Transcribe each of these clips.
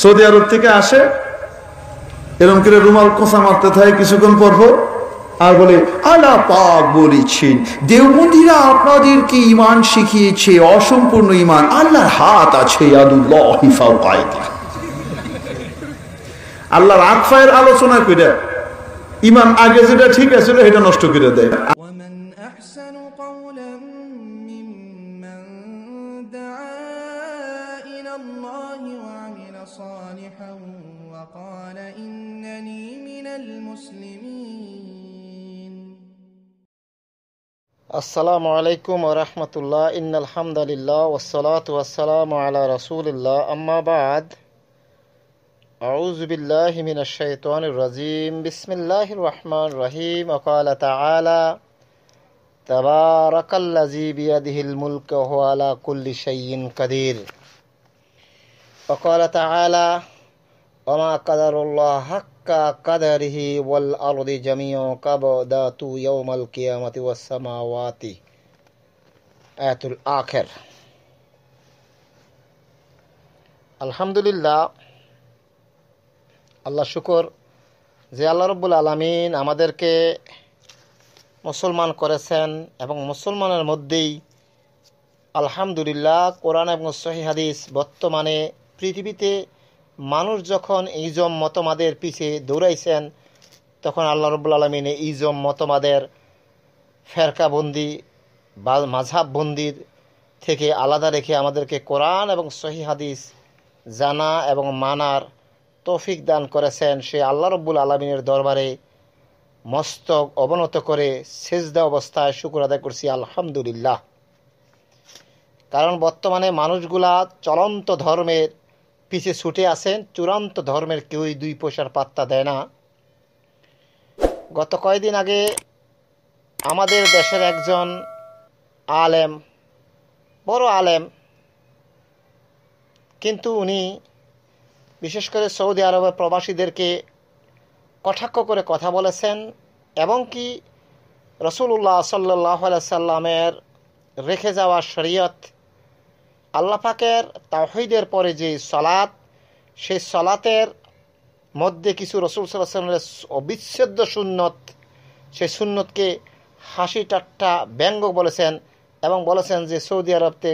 Saudi আরব থেকে আসে এরম করে রুমাল কোসা মারতে থাকে কিছুক্ষণ পরপর আর বলে আলা পাক বলেছেন দেওবন্দিরা আপনাদেরকে ইমান শিখিয়েছে অসম্পূর্ণ ইমান আল্লাহর হাত আছে আল্লাহর আকফায়ের আলোচনা করে ইমান আগে যেটা ঠিক আছে সেটা নষ্ট করে দেয় السلام عليكم ورحمة الله إن الحمد لله والصلاة والسلام على رسول الله أما بعد أعوذ بالله من الشيطان الرجيم بسم الله الرحمن الرحيم وقال تعالى تبارك الذي بيده الملك وهو على كل شيء قدير وقال تعالى وما قدر الله حق كقدره والأرض جميع قبضات يوم القيامة والسماوات আয়াতুল আখের আলহামদুলিল্লাহ আল্লাহ শুকর যে আল্লাহ রব্বুল আলমিন আমাদেরকে মুসলমান করেছেন এবং মুসলমানের মধ্যেই আলহামদুলিল্লাহ কোরআন এবং সহি হাদিস বর্তমানে পৃথিবীতে মানুষ যখন ইজম মতমাদের পিছে দৌড়াইছেন তখন আল্লাহ রব্লা আলমিন ইজম মতমাদের ফেরকাবন্দি বা মাঝাববন্দির থেকে আলাদা রেখে আমাদেরকে কোরআন এবং সহি হাদিস জানা এবং মানার তৌফিক দান করেছেন সে আল্লাহ রব্বুল আলমিনের দরবারে মস্তক অবনত করে সেজদা অবস্থায় শুকুর আদায় করছি আলহামদুলিল্লাহ কারণ বর্তমানে মানুষগুলা চলন্ত ধর্মের পিছে ছুটে আসেন চূড়ান্ত ধর্মের কেউই দুই পয়সার পাত্তা দেয় না গত কয়েকদিন আগে আমাদের দেশের একজন আলেম বড় আলেম কিন্তু উনি বিশেষ করে সৌদি আরবের প্রবাসীদেরকে কটাক্ষ করে কথা বলেছেন এবং কি রসুল্লাহ সাল্লাহ সাল্লামের রেখে যাওয়া শরীয়ত আল্লাপাকের তাহিদের পরে যে সলাত সেই সলাতের মধ্যে কিছু রসুল সাল্লামের অবিচ্ছেদ্য সুন্নত সেই সুন্নতকে হাসি টাট্টা ব্যঙ্গ বলেছেন এবং বলেছেন যে সৌদি আরবতে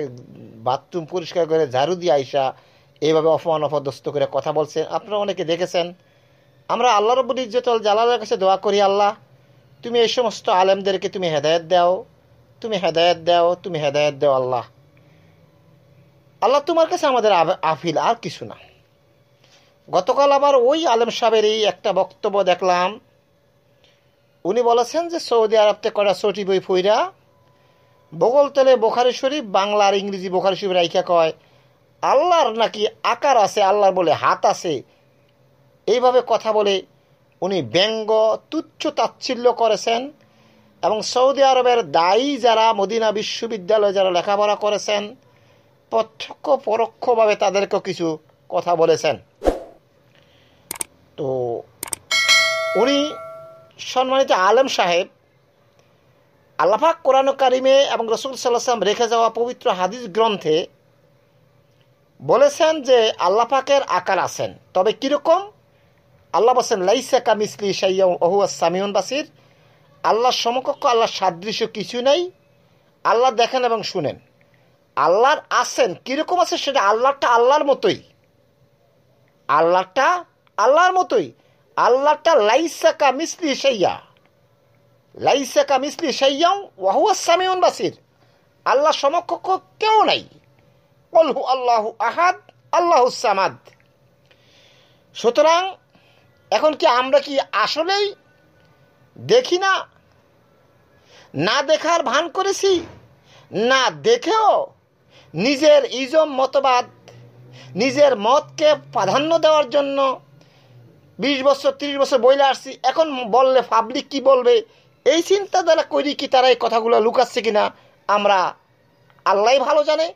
বাথরুম পরিষ্কার করে ঝাড়ু দিয়ে আইসা এইভাবে অপমান অপদস্থ করে কথা বলছেন আপনারা অনেকে দেখেছেন আমরা আল্লাহ রব্বুল ইজ্জতল জালালের কাছে দোয়া করি আল্লাহ তুমি এই সমস্ত আলেমদেরকে তুমি হেদায়ত দাও তুমি হেদায়ত দাও তুমি হেদায়ত দাও আল্লাহ আল্লাহ তোমার কাছে আমাদের আফিল আর কিছু না গতকাল আবার ওই আলেম এই একটা বক্তব্য দেখলাম উনি বলেছেন যে সৌদি আরবতে করা সটি বই ফুইরা বগল তেলে বোখারি শরীফ বাংলার ইংরেজি বোখারি শরীফ রাইখা কয় আল্লাহর নাকি আকার আছে আল্লাহর বলে হাত আছে এইভাবে কথা বলে উনি ব্যঙ্গ তুচ্ছ তাচ্ছিল্য করেছেন এবং সৌদি আরবের দায়ী যারা মদিনা বিশ্ববিদ্যালয়ে যারা লেখাপড়া করেছেন প্রত্যক্ষ পরোক্ষভাবে তাদেরকেও কিছু কথা বলেছেন তো উনি সম্মানিত আলম সাহেব আল্লাফাক কোরআন কারিমে এবং রসুল সাল্লাম রেখে যাওয়া পবিত্র হাদিস গ্রন্থে বলেছেন যে আল্লাফাকের আকার আছেন তবে কীরকম আল্লাহ বলছেন লাইসা কামিসলি সাইয়া ওহুয়া সামিউন বাসির আল্লাহ সমকক্ষ আল্লাহ সাদৃশ্য কিছু নেই আল্লাহ দেখেন এবং শুনেন আল্লাহর আছেন কীরকম আছে সেটা আল্লাহটা আল্লাহর মতোই আল্লাহটা আল্লাহর মতোই আল্লাহটা লাইসাকা মিসলি সেইয়া লাইসাকা মিসলি সাইয়াও ওয়াহুয়া সামিউন বাসির আল্লাহ সমকক্ষ কেউ নাই অলহু আল্লাহ আহাদ আল্লাহ সামাদ সুতরাং এখন কি আমরা কি আসলেই দেখি না না দেখার ভান করেছি না দেখেও নিজের ইজম মতবাদ নিজের মতকে প্রাধান্য দেওয়ার জন্য বিশ বছর তিরিশ বছর বইলে আসছি এখন বললে পাবলিক কি বলবে এই চিন্তাধারা করি কি তারা এই কথাগুলো লুকাচ্ছে কি না আমরা আল্লাহ ভালো জানে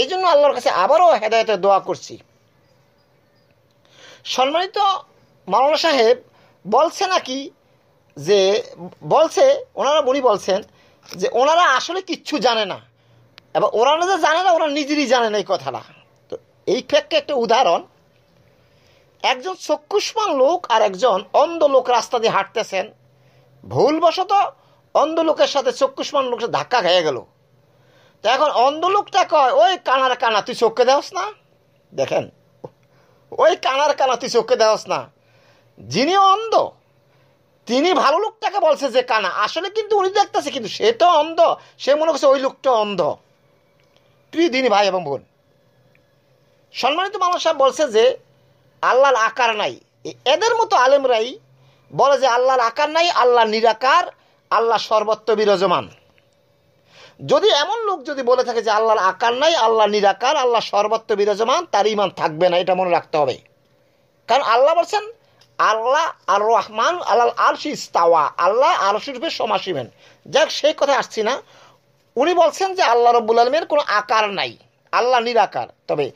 এই জন্য আল্লাহর কাছে আবারও হেদায়তের দোয়া করছি সম্মানিত মাওলানা সাহেব বলছে নাকি যে বলছে ওনারা বলি বলছেন যে ওনারা আসলে কিচ্ছু জানে না এবার ওরা যে জানে না ওরা নিজেরই জানে না এই কথাটা তো এই ফ্যাক্টে একটা উদাহরণ একজন চক্ষুষ্মান লোক আর একজন অন্ধ লোক রাস্তা দিয়ে হাঁটতেছেন ভুলবশত অন্ধ লোকের সাথে চক্ষুষ্মান লোকের ধাক্কা খেয়ে গেল তো এখন অন্ধ লোকটা কয় ওই কানার কানা তুই চোখকে দেওয়াস না দেখেন ওই কানার কানা তুই চোখকে দেওয়াস না যিনি অন্ধ তিনি ভালো লোকটাকে বলছে যে কানা আসলে কিন্তু উনি দেখতেছে কিন্তু সে তো অন্ধ সে মনে করছে ওই লোকটা অন্ধ প্রিয় দিনী ভাই এবং বোন সম্মানিত মামা সাহেব বলছে যে আল্লাহর আকার নাই এদের মতো আলেমরাই বলে যে আল্লাহর আকার নাই আল্লাহ নিরাকার আল্লাহ সর্বত্র বিরাজমান যদি এমন লোক যদি বলে থাকে যে আল্লাহর আকার নাই আল্লাহ নিরাকার আল্লাহ সর্বত্র বিরাজমান তার ইমান থাকবে না এটা মনে রাখতে হবে কারণ আল্লাহ বলছেন আল্লাহ আর রহমান আল্লাহ আরশি ইস্তাওয়া আল্লাহ আরশির সমাসিবেন যাক সেই কথা আসছি না উনি বলছেন যে আল্লাহ রব্বুল আলমের কোনো আকার নাই আল্লাহ নিরাকার তবে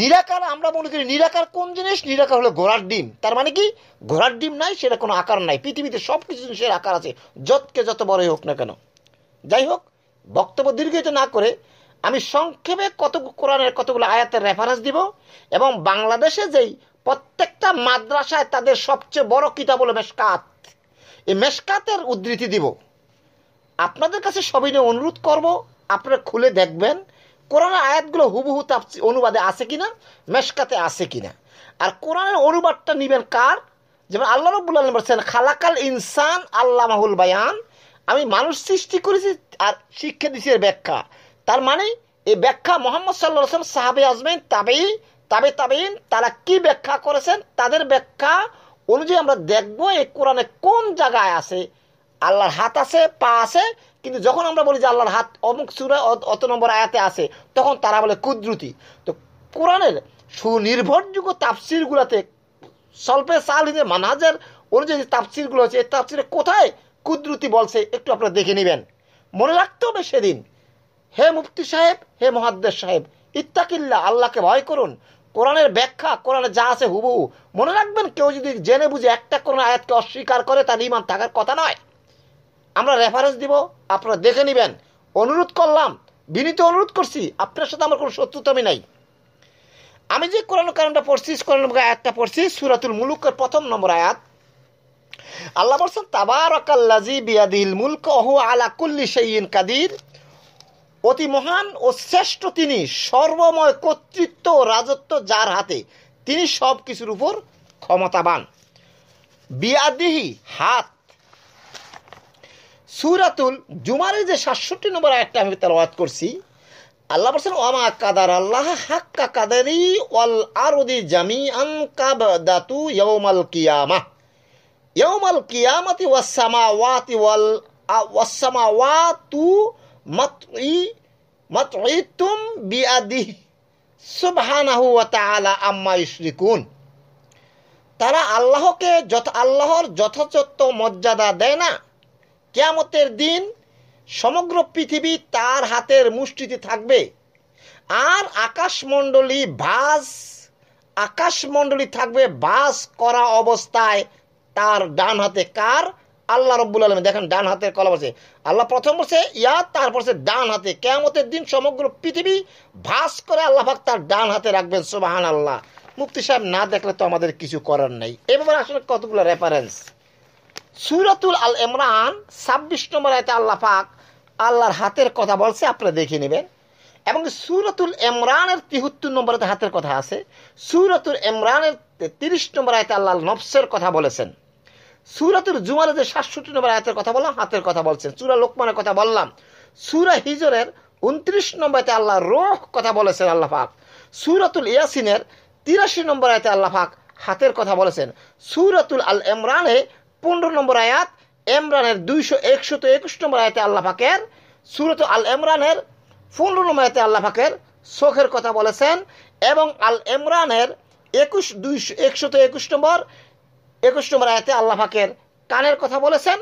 নিরাকার আমরা মনে করি নিরাকার কোন জিনিস নিরাকার হলো ঘোড়ার ডিম তার মানে কি ঘোড়ার ডিম নাই সেটা কোনো আকার নাই পৃথিবীতে সব কিছু জিনিসের আকার আছে যতকে যত বড়ই হোক না কেন যাই হোক বক্তব্য দীর্ঘিত না করে আমি সংক্ষেপে কত কোরআনের কতগুলো আয়াতের রেফারেন্স দিব এবং বাংলাদেশে যেই প্রত্যেকটা মাদ্রাসায় তাদের সবচেয়ে বড় কিতাব হলো মেশকাত এই মেশকাতের উদ্ধৃতি দিব আপনাদের কাছে সবিনয় অনুরোধ করব আপনারা খুলে দেখবেন কোরআনের আয়াতগুলো হুবহু তা অনুবাদে আছে কিনা মেশকাতে আছে কিনা আর কোরআনের অনুবাদটা নিবেন কার যেমন আল্লাহ রব্বুল আলম বলছেন খালাকাল ইনসান আল্লাহ মাহুল বায়ান আমি মানুষ সৃষ্টি করেছি আর শিক্ষা দিয়েছি এর ব্যাখ্যা তার মানে এই ব্যাখ্যা মোহাম্মদ সাল্লাহ আসলাম সাহাবে আজমেন তাবেই তাবে তাবেইন তারা কি ব্যাখ্যা করেছেন তাদের ব্যাখ্যা অনুযায়ী আমরা দেখব এই কোরআনে কোন জায়গায় আছে আল্লাহর হাত আছে পা আছে কিন্তু যখন আমরা বলি যে আল্লাহর হাত অমুক সুরে অত নম্বর আয়াতে আছে তখন তারা বলে কুদ্রুতি তো কোরআনের সুনির্ভরযোগ্য তাফসিরগুলোতে স্বল্পে সালিনে মানাজের অনুযায়ী যে তাফসিরগুলো হচ্ছে এই তাফসিরে কোথায় কুদ্রুতি বলছে একটু আপনারা দেখে নেবেন মনে রাখতে হবে সেদিন হে মুফতি সাহেব হে মহাদ্দেশ সাহেব ইত্তাকিল্লা আল্লাহকে ভয় করুন কোরআনের ব্যাখ্যা কোরআনে যা আছে হুবহু মনে রাখবেন কেউ যদি জেনে বুঝে একটা কোরআন আয়াতকে অস্বীকার করে তার ইমান থাকার কথা নয় আমরা রেফারেন্স দিব আপনারা দেখে নেবেন অনুরোধ করলাম বিনীত অনুরোধ করছি আপনার সাথে আমার কোনো শত্রুতা আমি নাই আমি যে কোরআন কারণটা পড়ছি কোরআন আয়াতটা পড়ছি সুরাতুল মুলুকের প্রথম নম্বর আয়াত আল্লাহ বলছেন তাবারকাল্লাজি বিয়াদিল মুলক অহু আলা কুল্লি শাইইন কাদির অতি মহান ও শ্রেষ্ঠ তিনি সর্বময় কর্তৃত্ব রাজত্ব যার হাতে তিনি সব কিছুর উপর ক্ষমতাবান বিয়াদিহি হাত সুরাতুল জুমারের যে সাতষট্টি নম্বর একটা আমি তেলাওয়াত করছি আল্লাহ বলছেন ওমা কাদার আল্লাহ হাক্কা কাদারি ওয়াল আরদি জামি আন কাব দাতু ইয়ৌমাল কিয়ামা ইয়ৌমাল কিয়ামাতি ওয়াসামা ওয়াতি ওয়াল ওয়াসামা ওয়াতু মাত ই মাত বিআদি সুবহানাহু ওয়া তাআলা আম্মা ইশরিকুন তারা আল্লাহকে যথ আল্লাহর যথাযথ মর্যাদা দেয় না কেয়ামতের দিন সমগ্র পৃথিবী তার হাতের মুষ্টিতে থাকবে আর আকাশমণ্ডলী বাস আকাশমণ্ডলী থাকবে বাস করা অবস্থায় তার ডান হাতে কার আল্লাহ রব্বুল আলম দেখেন ডান হাতের কলম আছে আল্লাহ প্রথম বলছে ইয়া তারপর সে ডান হাতে কেয়ামতের দিন সমগ্র পৃথিবী ভাস করে আল্লাহ ভাগ তার ডান হাতে রাখবেন সুবাহান আল্লাহ মুক্তি সাহেব না দেখলে তো আমাদের কিছু করার নেই এবার আসলে কতগুলো রেফারেন্স সুরাতুল আল ইমরান ছাব্বিশ নম্বর আয়তে আল্লাহ পাক আল্লাহর হাতের কথা বলছে আপনারা দেখে নেবেন এবং সুরাতুল ইমরানের তিহত্তর নম্বর হাতের কথা আছে সুরাতুল ইমরানের তিরিশ নম্বর আয়তে আল্লাহ নফসের কথা বলেছেন সুরাতুল জুমার যে সাতষট্টি নম্বর আয়তের কথা বললাম হাতের কথা বলছেন সুরা লোকমানের কথা বললাম সুরা হিজরের উনত্রিশ নম্বরতে আল্লাহ রোহ কথা বলেছেন আল্লাহ পাক সুরাতুল ইয়াসিনের তিরাশি নম্বর আয়তে আল্লাহ পাক হাতের কথা বলেছেন সুরাতুল আল ইমরানে পনেরো নম্বর আয়াত এমরানের দুইশো একশত একুশ নম্বর আয়াতে আল্লাহ ফাঁকের সুরত আল এমরানের পনেরো নম্বর আয়াতে আল্লাহ ফাঁকের শোখের কথা বলেছেন এবং আল এমরানের একুশ দুইশো একশত একুশ নম্বর একুশ নম্বর আয়াতে আল্লাহ ফাঁকের কানের কথা বলেছেন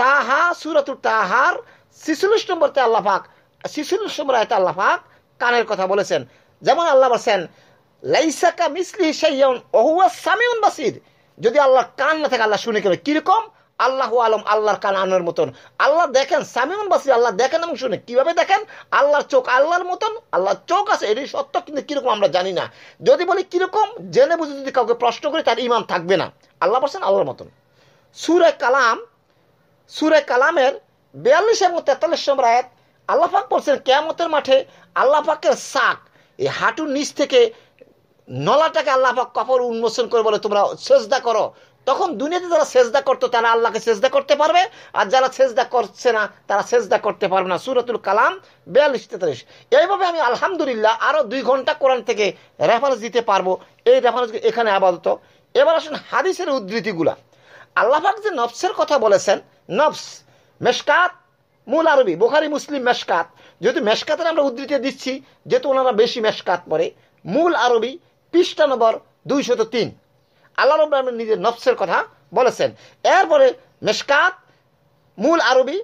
তাহা সুরত তাহার ছিচল্লিশ নম্বরতে আল্লাহ ফাঁক ছিচল্লিশ নম্বর আয়াতে আল্লাহ ফাঁক কানের কথা বলেছেন যেমন আল্লাহ বলছেন লাইসাকা মিসলি সাইয়ন অহুয়া সামিউন বাসির যদি আল্লাহর কান না থাকে আল্লাহ শুনে কেন কীরকম আল্লাহ আলম আল্লাহর কান আনার মতন আল্লাহ দেখেন সামিমন বাসি আল্লাহ দেখেন এবং শুনে কিভাবে দেখেন আল্লাহর চোখ আল্লাহর মতন আল্লাহর চোখ আছে এটি সত্য কিন্তু কীরকম আমরা জানি না যদি বলি কীরকম জেনে বুঝে যদি কাউকে প্রশ্ন করি তার ইমান থাকবে না আল্লাহ বলছেন আল্লাহর মতন সুরে কালাম সুরে কালামের বিয়াল্লিশ এবং তেতাল্লিশ নম্বর আয়াত আল্লাহাক বলছেন কেয়ামতের মাঠে আল্লাহাকের শাক এই হাঁটুর নিচ থেকে নলাটাকে আল্লাহাক কপর উন্মোচন করে বলে তোমরা সেজদা করো তখন দুনিয়াতে যারা সেজদা করতো তারা আল্লাহকে সেজদা করতে পারবে আর যারা সেজদা করছে না তারা সেজদা করতে পারবে না সুরতুল কালাম বেয়াল্লিশ তেতাল্লিশ এইভাবে আমি আলহামদুলিল্লাহ আরও দুই ঘন্টা কোরআন থেকে রেফারেন্স দিতে পারবো এই রেফারেন্স এখানে আপাতত এবার আসুন হাদিসের উদ্ধৃতিগুলা আল্লাহাক যে নফসের কথা বলেছেন নফস মেশকাত মূল আরবি বোখারি মুসলিম মেশকাত যেহেতু মেশকাতের আমরা উদ্ধৃতি দিচ্ছি যেহেতু ওনারা বেশি মেশকাত পরে মূল আরবি পৃষ্ঠা নম্বর দুইশত তিন আল্লাহ রব নিজের নফসের কথা বলেছেন এরপরে মেশকাত মূল আরবি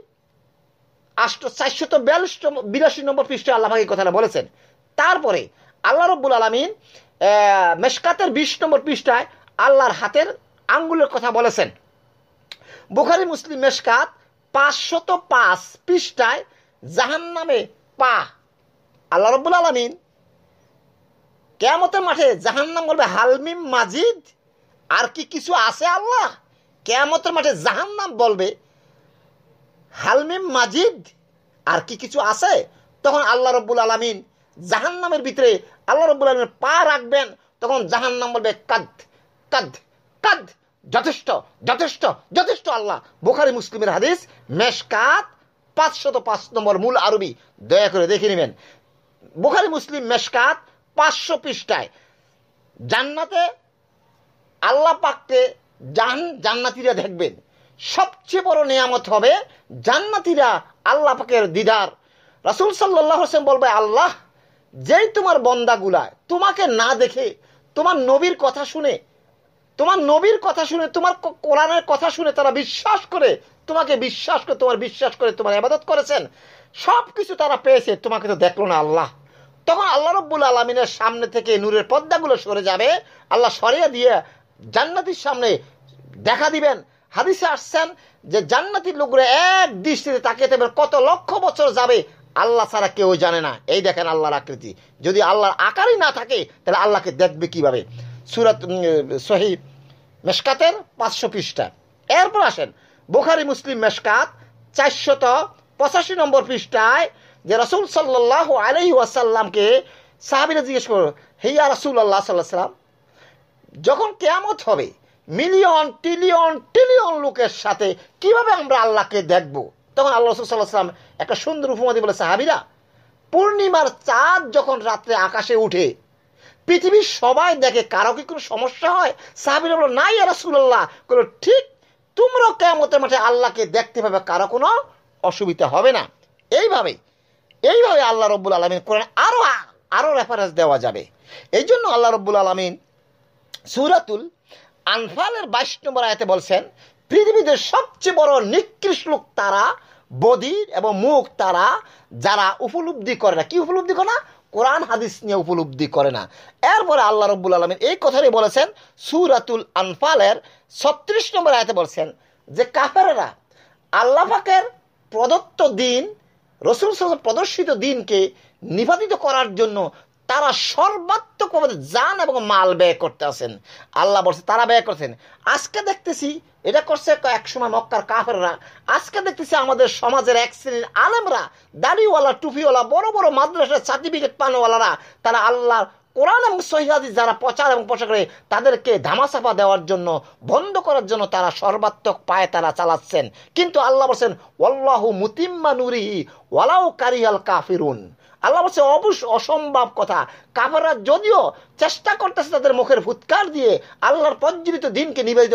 আষ্ট চারশত বিয়াল্লিশ বিরাশি নম্বর পৃষ্ঠে আল্লাহ এই কথাটা বলেছেন তারপরে আল্লাহ রব্বুল আলমিন মেশকাতের বিশ নম্বর পৃষ্ঠায় আল্লাহর হাতের আঙ্গুলের কথা বলেছেন বুখারি মুসলিম মেশকাত পাঁচশত পাঁচ পৃষ্ঠায় জাহান নামে পা আল্লাহ রব্বুল আলমিন কেয়ামতের মাঠে জাহান্নাম বলবে হালমিম মাজিদ আর কি কিছু আছে আল্লাহ কেয়ামতের মাঠে জাহান্নাম বলবে হালমিম মাজিদ আর কি কিছু আছে তখন আল্লাহ রব্বুল আলমিন জাহান্নামের ভিতরে আল্লাহ রব্বুল আলমিন পা রাখবেন তখন জাহান্নাম বলবে কাদ কাদ কাদ যথেষ্ট যথেষ্ট যথেষ্ট আল্লাহ বোখারি মুসলিমের হাদিস মেশকাত পাঁচশত পাঁচ নম্বর মূল আরবি দয়া করে দেখে নেবেন বোখারি মুসলিম মেশকাত পাঁচশো পৃষ্ঠায় জান্নাতে আল্লাহ পাককে জান জান্নাতিরা দেখবেন সবচেয়ে বড় নিয়ামত হবে জান্নাতিরা আল্লাহ পাকের দিদার রাসুল সাল্লাহ হোসেন বলবে আল্লাহ যেই তোমার বন্দাগুলায় তোমাকে না দেখে তোমার নবীর কথা শুনে তোমার নবীর কথা শুনে তোমার কোরআনের কথা শুনে তারা বিশ্বাস করে তোমাকে বিশ্বাস করে তোমার বিশ্বাস করে তোমার আবাদত করেছেন সব কিছু তারা পেয়েছে তোমাকে তো দেখলো না আল্লাহ তখন আল্লাহ রব্বুল আলমিনের সামনে থেকে নূরের পর্দাগুলো সরে যাবে আল্লাহ সরিয়ে দিয়ে জান্নাতির সামনে দেখা দিবেন হাদিসে আসছেন যে জান্নাতির লোকরা এক দৃষ্টিতে তাকিয়ে থাকবে কত লক্ষ বছর যাবে আল্লাহ ছাড়া কেউ জানে না এই দেখেন আল্লাহর আকৃতি যদি আল্লাহর আকারই না থাকে তাহলে আল্লাহকে দেখবে কিভাবে সুরাত সহি মেশকাতের পাঁচশো পৃষ্ঠা এরপর আসেন বোখারি মুসলিম মেশকাত চারশত পঁচাশি নম্বর পৃষ্ঠায় যে রসুল সাল্লাহ আলহি ওয়াসাল্লামকে সাহাবিরা জিজ্ঞেস করল হেয়া রসুল আল্লাহ সাল্লাহ সাল্লাম যখন কেয়ামত হবে মিলিয়ন ট্রিলিয়ন ট্রিলিয়ন লোকের সাথে কিভাবে আমরা আল্লাহকে দেখব তখন আল্লাহ রসুল সাল্লাহ সাল্লাম একটা সুন্দর উপমাদি বলে সাহাবিরা পূর্ণিমার চাঁদ যখন রাত্রে আকাশে উঠে পৃথিবীর সবাই দেখে কারো কি কোনো সমস্যা হয় সাহাবিরা বলো নাই রসুল্লাহ বলো ঠিক তোমরাও কেমতের মাঠে আল্লাহকে দেখতে পাবে কারো কোনো অসুবিধা হবে না এইভাবেই এইভাবে আল্লাহ রব্বুল আলমিন কোরআন আরও আরও রেফারেন্স দেওয়া যাবে এই জন্য আল্লাহ রব্বুল আলমিন সুরাতুল আনফালের বাইশ নম্বর আয়তে বলছেন পৃথিবীতে সবচেয়ে বড় নিকৃষ্ট লোক তারা বদির এবং মুখ তারা যারা উপলব্ধি করে না কি উপলব্ধি করে না কোরআন হাদিস নিয়ে উপলব্ধি করে না এরপরে আল্লাহ রব্বুল আলমিন এই কথাটাই বলেছেন সুরাতুল আনফালের ছত্রিশ নম্বর আয়তে বলছেন যে কাফেরেরা আল্লাহাকের প্রদত্ত দিন রসুল সাল্লাম প্রদর্শিত দিনকে নিবাদিত করার জন্য তারা সর্বাত্মক যান এবং মাল ব্যয় করতে আসেন আল্লাহ বলছে তারা ব্যয় করছেন আজকে দেখতেছি এটা করছে এক সময় মক্কার কাফেররা আজকে দেখতেছি আমাদের সমাজের এক শ্রেণীর আলেমরা দাড়িওয়ালা টুপিওয়ালা বড় বড় মাদ্রাসার সার্টিফিকেট পানওয়ালারা তারা আল্লাহর কোরআন এবং সহিদিস যারা প্রচার এবং প্রচার করে তাদেরকে ধামাচাপা দেওয়ার জন্য বন্ধ করার জন্য তারা সর্বাত্মক পায়ে তারা চালাচ্ছেন কিন্তু আল্লাহ বলছেন ওল্লাহু মুতিম্মা নুরিহি ওয়ালাউ কারিয়াল কাফিরুন আল্লাহ বলছে অবশ্য অসম্ভব কথা কাফাররা যদিও চেষ্টা করতেছে তাদের মুখের ফুৎকার দিয়ে আল্লাহর পঞ্জীবিত দিনকে নিবেদিত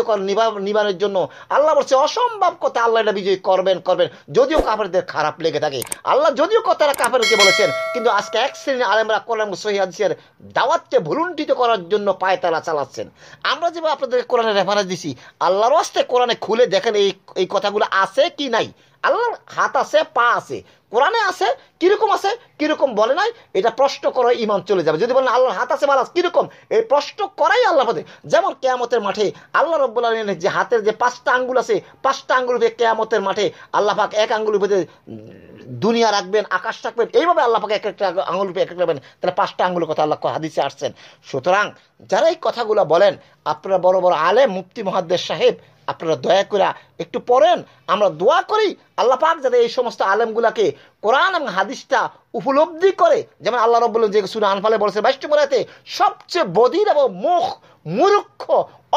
নিবানের জন্য আল্লাহ বলছে অসম্ভব কথা আল্লাহ এটা বিজয়ী করবেন করবেন যদিও কাফেরদের খারাপ লেগে থাকে আল্লাহ যদিও কথাটা কাফেরকে বলেছেন কিন্তু আজকে এক শ্রেণী আলেমরা কোরআন সহিদের দাওয়াতকে ভুলুণ্ঠিত করার জন্য তারা চালাচ্ছেন আমরা যেভাবে আপনাদের কোরআনে রেফারেন্স দিছি আল্লাহর আস্তে কোরআনে খুলে দেখেন এই এই কথাগুলো আছে কি নাই আল্লাহর হাত আছে পা আছে কোরআনে আছে কিরকম আছে কিরকম বলে নাই এটা প্রশ্ন করে ইমান চলে যাবে যদি বলেন আল্লাহর হাত আছে বালাস কিরকম এই প্রশ্ন করাই আল্লাহ পথে যেমন কেয়ামতের মাঠে আল্লাহ রব্বুল যে হাতের যে পাঁচটা আঙ্গুল আছে পাঁচটা আঙ্গুল ভেবে কেয়ামতের মাঠে আল্লাহ পাক এক আঙ্গুলের উপরে দুনিয়া রাখবেন আকাশ রাখবেন এইভাবে আল্লাহ পাকে এক একটা আঙুল উপরে এক এক রাখবেন তাহলে পাঁচটা আঙ্গুলের কথা আল্লাহ হাদিসে আসছেন সুতরাং যারা এই কথাগুলো বলেন আপনারা বড় বড় আলেম মুফতি মহাদ্দেশ সাহেব আপনারা দয়া করে একটু পড়েন আমরা দোয়া করি আল্লাহ পাক যাতে এই সমস্ত আলেমগুলাকে কোরআন এবং হাদিসটা উপলব্ধি করে যেমন আল্লাহ রব যে সুরা আনফালে বলেছে বাইশ মোড়াতে সবচেয়ে বদির এবং মুখ মূর্খ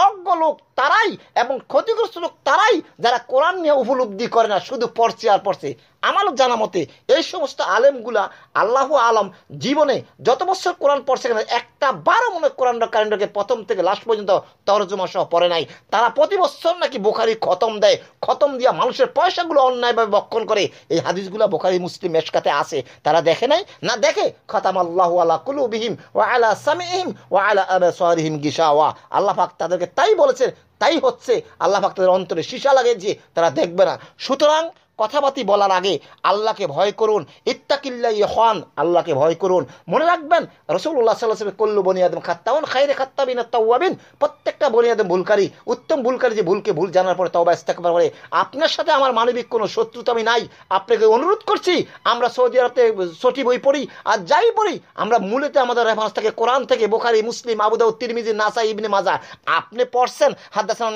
অজ্ঞ লোক তারাই এবং ক্ষতিগ্রস্ত লোক তারাই যারা কোরআন নিয়ে উপলব্ধি করে না শুধু পড়ছে আর পড়ছে আমার জানা মতে এই সমস্ত আলেমগুলা আল্লাহ আলম জীবনে যত বছর কোরআন পড়ছে কেন একটা বারো মনে কোরআন কারেন্টকে প্রথম থেকে লাস্ট পর্যন্ত তরজমা সহ পড়ে নাই তারা প্রতি বছর নাকি বোখারি খতম দেয় খতম দিয়া মানুষের পয়সাগুলো অন্যায়ভাবে বক্ষণ করে এই হাদিসগুলো বোখারি মুসলিম মেশকাতে আসে তারা দেখে নাই না দেখে খতাম আল্লাহ আলা কুলুবিহিম ও আলা সামিহিম ও আলা আবে সোহারিহিম গিসাওয়া আল্লাহ পাক তাদেরকে তাই বলেছেন তাই হচ্ছে আল্লাহ ভক্তদের অন্তরে সীসা লাগিয়েছে তারা দেখবে না সুতরাং কথাবার্তি বলার আগে আল্লাহকে ভয় করুন ইত্তাকিল্লা ইহান আল্লাহকে ভয় করুন মনে রাখবেন রসুল্লাহ সাল্লাহ কল্লু বনি আদম খাত্তাউন খাইরে খাত্তাবিন তাওয়াবিন প্রত্যেকটা বনি আদম ভুলকারি উত্তম ভুলকারি যে ভুলকে ভুল জানার পরে তাও ব্যস্ত করে আপনার সাথে আমার মানবিক কোনো শত্রুতা আমি নাই আপনাকে অনুরোধ করছি আমরা সৌদি আরবে সঠিক বই পড়ি আর যাই পড়ি আমরা মূলত আমাদের রেফারেন্স থাকে কোরআন থেকে বোখারি মুসলিম আবুদাউ তিরমিজি নাসা ইবনে মাজা আপনি পড়ছেন হাদাসান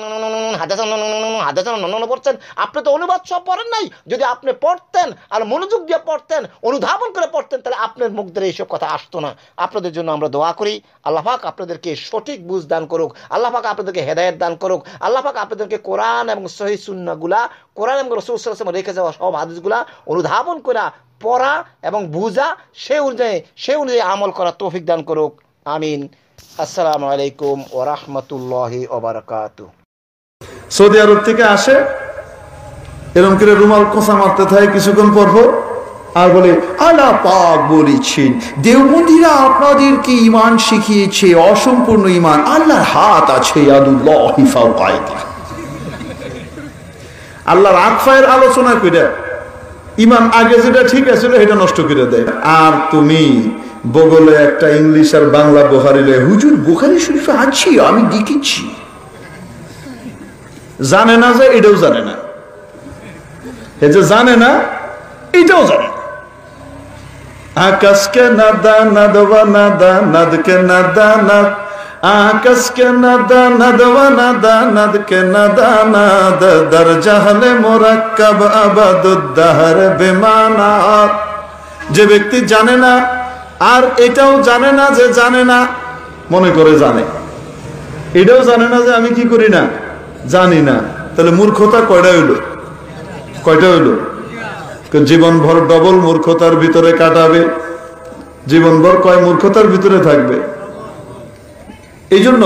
হাদাসান হাদাসান পড়ছেন আপনি তো অনুবাদ সব পড়েন নাই যদি আপনি পড়তেন আর মনোযোগ দিয়ে পড়তেন অনুধাবন করে পড়তেন তাহলে আপনার মুখ ধরে এইসব কথা আসতো না আপনাদের জন্য আমরা দোয়া করি আল্লাহ পাক আপনাদেরকে সঠিক বুঝ দান করুক আল্লাহ পাক আপনাদেরকে হেদায়ত দান করুক আল্লাহ পাক আপনাদেরকে কোরআন এবং সহি সুন্নাগুলা কোরআন এবং রসুলাম রেখে যাওয়া সব হাদিসগুলা অনুধাবন করা পড়া এবং বুঝা সে অনুযায়ী সে অনুযায়ী আমল করা তৌফিক দান করুক আমিন আসসালামু আলাইকুম ওরহমতুল্লাহি ওবরাকাতু সৌদি আরব থেকে আসে এরম করে রুমাল কোঁচা মারতে থাকে কিছুক্ষণ পর আর বলে আলা পাক বলেছেন দেওবন্দিরা আপনাদেরকে ইমান শিখিয়েছে অসম্পূর্ণ ইমান আল্লাহর হাত আছে আল্লাহর আকফায়ের আলোচনা করে ইমান আগে যেটা ঠিক আছে এটা নষ্ট করে দেয় আর তুমি বগলে একটা ইংলিশ আর বাংলা বোহারিলে হুজুর বোখারি শরীফে আছি আমি দেখেছি জানে না যে এটাও জানে না যে জানে না জানে আকাশকে নাদা নাদবা নাদা নাদকে নাদা নাদ আকাশকে নাদা নাদবা নাদা নাদকে নাদা নাদ দর মোরাক্কাব আবাদুদ্দাহর যে ব্যক্তি জানে না আর এটাও জানে না যে জানে না মনে করে জানে এটাও জানে না যে আমি কি করি না জানি না তাহলে মূর্খতা কয়টা হইলো কয়টা হইল জীবনভর ডবল মূর্খতার ভিতরে কাটাবে জীবনভর কয় মূর্খতার ভিতরে থাকবে এই জন্য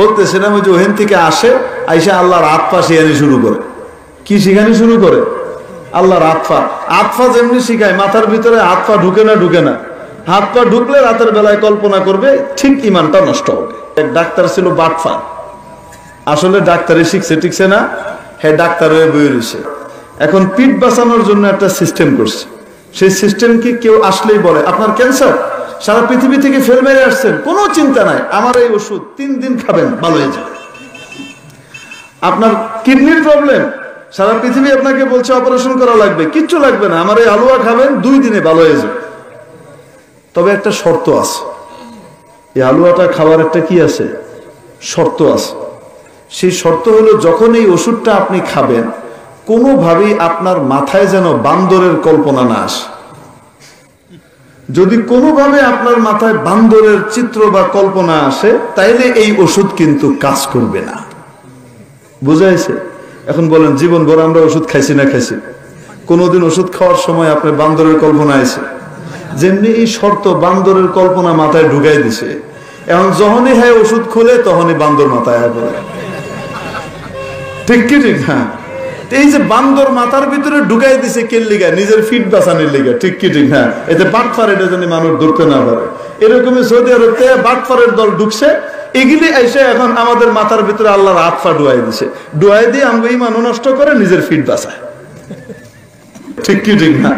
বলতেছিলাম যে ওহেন থেকে আসে আইসা আল্লাহর আত্মা শিখানি শুরু করে কি শিখানি শুরু করে আল্লাহর আত্মা আত্মা যেমনি শিখায় মাথার ভিতরে আত্মা ঢুকে না ঢুকে না হাত পা ঢুকলে রাতের বেলায় কল্পনা করবে ঠিক ইমানটা নষ্ট হবে এক ডাক্তার ছিল বাটফা আসলে ডাক্তারে শিখছে ঠিকছে না হ্যাঁ ডাক্তার হয়ে বই রয়েছে এখন পিঠ বাঁচানোর জন্য একটা সিস্টেম করছে সেই সিস্টেম কি কেউ আসলেই বলে আপনার ক্যান্সার সারা পৃথিবী থেকে ফেল মেরে আসছেন কোনো চিন্তা নাই আমার এই ওষুধ তিন দিন খাবেন ভালো হয়ে যাবে আপনার কিডনির প্রবলেম সারা পৃথিবী আপনাকে বলছে অপারেশন করা লাগবে কিচ্ছু লাগবে না আমার এই আলুয়া খাবেন দুই দিনে ভালো হয়ে যাবে তবে একটা শর্ত আছে এই আলুয়াটা খাওয়ার একটা কি আছে শর্ত আছে সেই শর্ত হলো যখন এই ওষুধটা আপনি খাবেন কোনোভাবেই আপনার মাথায় যেন বান্দরের কল্পনা না আসে যদি কোনোভাবে আপনার মাথায় বান্দরের চিত্র বা কল্পনা আসে তাইলে এই ওষুধ কিন্তু কাজ করবে না বুঝাইছে এখন বলেন জীবন ভর আমরা ওষুধ খাইছি না খাইছি কোনোদিন ওষুধ খাওয়ার সময় আপনার বান্দরের কল্পনা আছে যেমনি এই শর্ত বান্দরের কল্পনা মাথায় ঢুকাই দিছে এখন যখনই হ্যাঁ ওষুধ খুলে তখনই বান্দর মাথায় হয় হ্যাঁ ঠিক কি ঠিক হ্যাঁ এই যে বান্দর মাথার ভিতরে ঢুকাই দিছে কেল্লিগা নিজের ফিট বাঁচানোর লিগা ঠিক কি ঠিক হ্যাঁ এতে বাটফার এটা যেন মানুষ ধরতে না পারে এরকমই সৌদি আরবতে থেকে বাটফারের দল ঢুকছে এগুলি এসে এখন আমাদের মাথার ভিতরে আল্লাহর হাত পা ডুয়াই দিছে ডুয়াই দিয়ে আমাকে ইমানও নষ্ট করে নিজের ফিট বাঁচায় ঠিক কি ঠিক না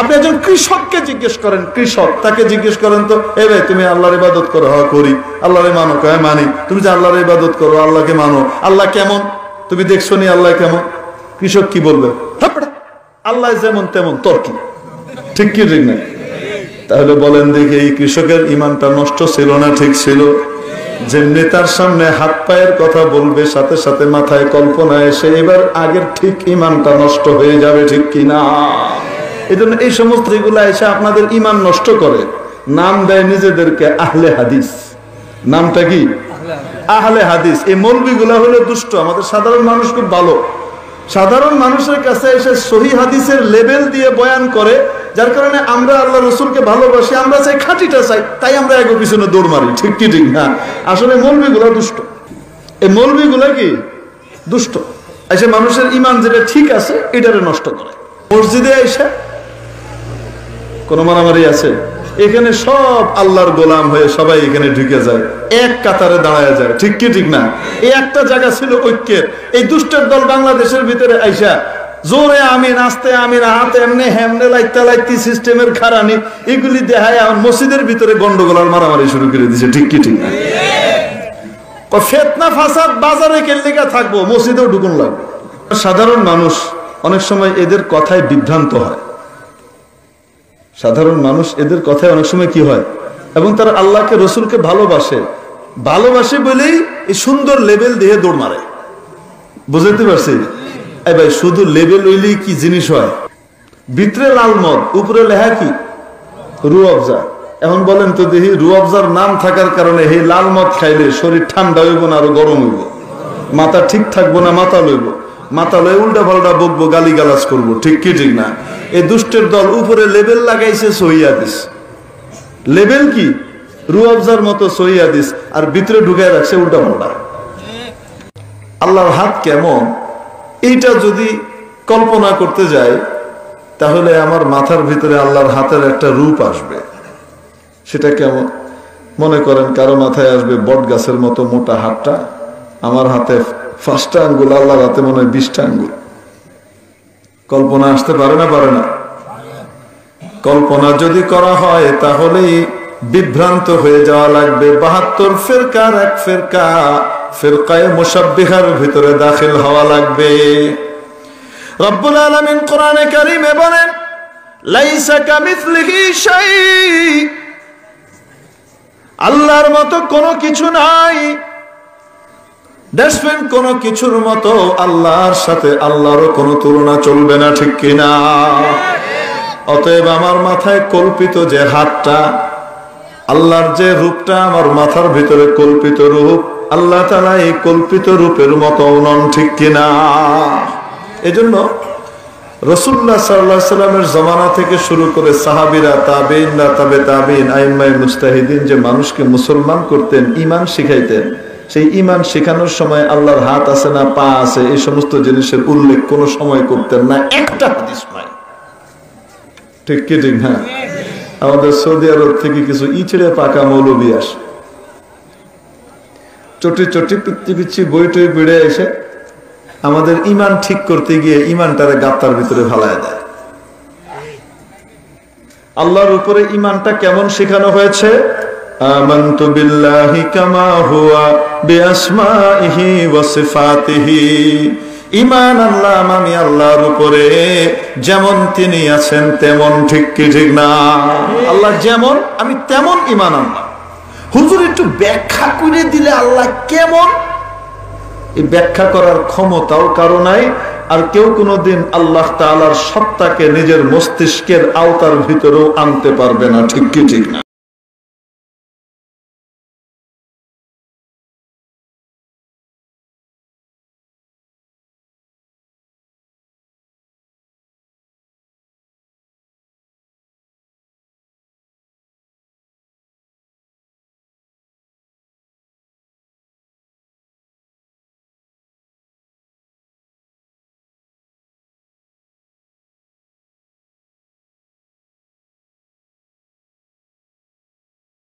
আপনি একজন কৃষককে জিজ্ঞেস করেন কৃষক তাকে জিজ্ঞেস করেন তো এ ভাই তুমি আল্লাহর ইবাদত করো হ্যাঁ করি আল্লাহরে মানো কয় মানি তুমি যে আল্লাহর ইবাদত করো আল্লাহকে মানো আল্লাহ কেমন তুমি দেখছো নি আল্লাহ কেমন কৃষক কি বলবে আল্লাহ যেমন তেমন তোর কি ঠিক কি ঠিক না তাহলে বলেন দেখি এই কৃষকের ইমানটা নষ্ট ছিল না ঠিক ছিল যে নেতার সামনে হাত পায়ের কথা বলবে সাথে সাথে মাথায় কল্পনা এসে এবার আগের ঠিক ইমানটা নষ্ট হয়ে যাবে ঠিক কি না এই জন্য এই সমস্ত এগুলা এসে আপনাদের ইমান নষ্ট করে নাম দেয় নিজেদেরকে আহলে হাদিস নামটা কি আহলে হাদিস এই গুলা হলো দুষ্ট আমাদের সাধারণ মানুষ খুব ভালো সাধারণ মানুষের কাছে এসে সহি হাদিসের লেভেল দিয়ে বয়ান করে যার কারণে আমরা আল্লাহ রসুলকে ভালোবাসি আমরা চাই খাঁটিটা চাই তাই আমরা এগো পিছনে দৌড় মারি ঠিক কি ঠিক না আসলে মৌলবিগুলো দুষ্ট এই মৌলবিগুলো কি দুষ্ট এসে মানুষের ইমান যেটা ঠিক আছে এটারে নষ্ট করে মসজিদে এসে কোনো মারামারি আছে এখানে সব আল্লাহর গোলাম হয়ে সবাই এখানে ঢুকে যায় এক কাতারে দাঁড়ায় যায় ঠিক কি ঠিক না এই একটা জায়গা ছিল ঐক্যের এই দুষ্টের দল বাংলাদেশের ভিতরে আইসা জোরে আমি আস্তে আমি হাত এমনি হেমনে লাইতে লাইতে সিস্টেমের খারানি এগুলি দেখায় আমার মসজিদের ভিতরে গন্ডগোল আর মারামারি শুরু করে দিছে ঠিক কি ঠিক না ফেতনা ফাসাদ বাজারে কেলিকা থাকবো মসজিদেও ঢুকুন লাগবে সাধারণ মানুষ অনেক সময় এদের কথায় বিভ্রান্ত হয় সাধারণ মানুষ এদের কথায় অনেক সময় কি হয় এবং তারা আল্লাহকে রসুলকে ভালোবাসে ভালোবাসে বলেই এই সুন্দর লেভেল দিয়ে দৌড় মারে বুঝতে পারছি এই ভাই শুধু লেভেল হইলেই কি জিনিস হয় ভিতরে লাল মদ উপরে লেহা কি রু অবজা এখন বলেন তো দেখি রু অবজার নাম থাকার কারণে হে লাল মদ খাইলে শরীর ঠান্ডা হইব না আরো গরম হইব মাথা ঠিক থাকবো না মাথা লইব মাথা লয় উল্টা পাল্টা বকবো গালি গালাজ করবো ঠিক কি ঠিক না এই দুষ্টের দল উপরে লেবেল লাগাইছে সহিদিস লেবেল কি রুয়াবজার মতো সহিদিস আর ভিতরে ঢুকায় রাখছে উল্টা পাল্টা আল্লাহর হাত কেমন এইটা যদি কল্পনা করতে যায় তাহলে আমার মাথার ভিতরে আল্লাহর হাতের একটা রূপ আসবে সেটা কেমন মনে করেন কারো মাথায় আসবে বট গাছের মতো মোটা হাতটা আমার হাতে পাঁচটা আঙ্গুল আল্লাহ রাতে মনে হয় বিশটা আঙ্গুল কল্পনা আসতে পারে না পারে না কল্পনা যদি করা হয় তাহলেই বিভ্রান্ত হয়ে যাওয়া লাগবে বাহাত্তর ফেরকার এক ফেরকা ফেরকায় মোসাব্বিহার ভিতরে দাখিল হওয়া লাগবে রব্বুল আলমিন কোরআনে কারিমে বলেন আল্লাহর মতো কোনো কিছু নাই ড্যাশপেন কোন কিছুর মতো আল্লাহর সাথে আল্লাহরও কোনো তুলনা চলবে না ঠিক কিনা অতএব আমার মাথায় কল্পিত যে হাতটা আল্লাহর যে রূপটা আমার মাথার ভিতরে কল্পিত রূপ আল্লাহ তালা এই কল্পিত রূপের মতো নন ঠিক কিনা এজন্য রসুল্লাহ সাল্লাহ সাল্লামের জমানা থেকে শুরু করে সাহাবিরা তাবেইনরা তাবে তাবিন আইম্মাই মুস্তাহিদিন যে মানুষকে মুসলমান করতেন ইমান শিখাইতেন সেই ইমান শেখানোর সময় আল্লাহর হাত আছে না পা আছে এই সমস্ত জিনিসের উল্লেখ কোন সময় করতেন না একটা হাদিস নয় ঠিক কি ঠিক হ্যাঁ আমাদের সৌদি আরব থেকে কিছু ইচড়ে পাকা মৌলবি আসে চটি চটি পিচ্ছি পিচ্ছি বই টই বেড়ে এসে আমাদের ইমান ঠিক করতে গিয়ে ইমান তারা গাত্তার ভিতরে ফালায় দেয় আল্লাহর উপরে ইমানটা কেমন শেখানো হয়েছে آمنت بالله كما هو بأسمائه وصفاته ইমান আল্লাহ আমি আল্লাহর উপরে যেমন তিনি আছেন তেমন ঠিক কি ঠিক না আল্লাহ যেমন আমি তেমন ইমান আল্লাহ হুজুর একটু ব্যাখ্যা করে দিলে আল্লাহ কেমন এই ব্যাখ্যা করার ক্ষমতাও কারো নাই আর কেউ কোনোদিন আল্লাহ তালার সত্তাকে নিজের মস্তিষ্কের আওতার ভিতরেও আনতে পারবে না ঠিক কি ঠিক না